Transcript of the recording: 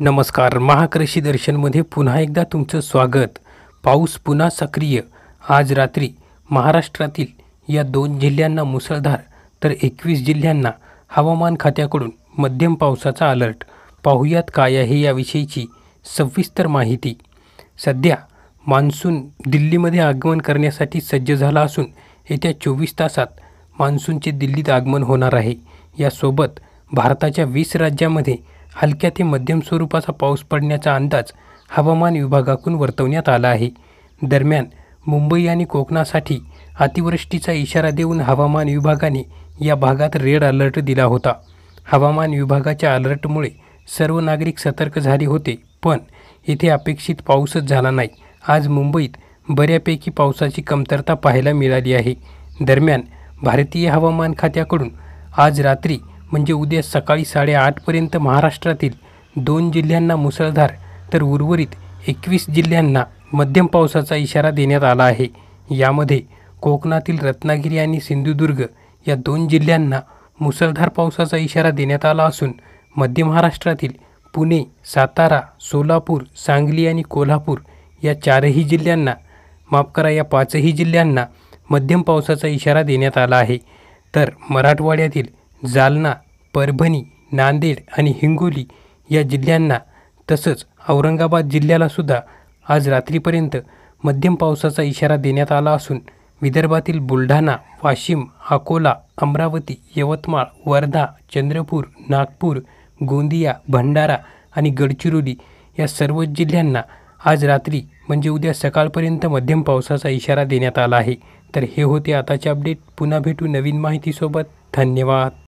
नमस्कार महाकृषी दर्शनमध्ये पुन्हा एकदा तुमचं स्वागत पाऊस पुन्हा सक्रिय आज रात्री महाराष्ट्रातील या दोन जिल्ह्यांना मुसळधार तर एकवीस जिल्ह्यांना हवामान खात्याकडून मध्यम पावसाचा अलर्ट पाहुयात काय आहे याविषयीची सविस्तर माहिती सध्या मान्सून दिल्लीमध्ये आगमन करण्यासाठी सज्ज झाला असून येत्या चोवीस तासात मान्सूनचे दिल्लीत आगमन होणार आहे यासोबत भारताच्या वीस राज्यामध्ये हलक्या ते मध्यम स्वरूपाचा पाऊस पडण्याचा अंदाज हवामान विभागाकडून वर्तवण्यात आला आहे दरम्यान मुंबई आणि कोकणासाठी अतिवृष्टीचा इशारा देऊन हवामान विभागाने या भागात रेड अलर्ट दिला होता हवामान विभागाच्या अलर्टमुळे सर्व नागरिक सतर्क झाले होते पण येथे अपेक्षित पाऊसच झाला नाही आज मुंबईत बऱ्यापैकी पावसाची कमतरता पाहायला मिळाली आहे दरम्यान भारतीय हवामान खात्याकडून आज रात्री म्हणजे उद्या सकाळी साडेआठपर्यंत महाराष्ट्रातील दोन जिल्ह्यांना मुसळधार तर उर्वरित एकवीस जिल्ह्यांना मध्यम पावसाचा इशारा देण्यात आला आहे यामध्ये कोकणातील रत्नागिरी आणि सिंधुदुर्ग या दोन जिल्ह्यांना मुसळधार पावसाचा इशारा देण्यात आला असून मध्य महाराष्ट्रातील पुणे सातारा सोलापूर सांगली आणि कोल्हापूर या चारही जिल्ह्यांना माफ करा या पाचही जिल्ह्यांना मध्यम पावसाचा इशारा देण्यात आला आहे तर मराठवाड्यातील जालना परभणी नांदेड आणि हिंगोली या जिल्ह्यांना तसंच औरंगाबाद जिल्ह्यालासुद्धा आज रात्रीपर्यंत मध्यम पावसाचा इशारा देण्यात आला असून विदर्भातील बुलढाणा वाशिम अकोला अमरावती यवतमाळ वर्धा चंद्रपूर नागपूर गोंदिया भंडारा आणि गडचिरोली या सर्वच जिल्ह्यांना आज रात्री म्हणजे उद्या सकाळपर्यंत मध्यम पावसाचा इशारा देण्यात आला आहे तर हे होते आताचे अपडेट पुन्हा भेटू नवीन माहितीसोबत धन्यवाद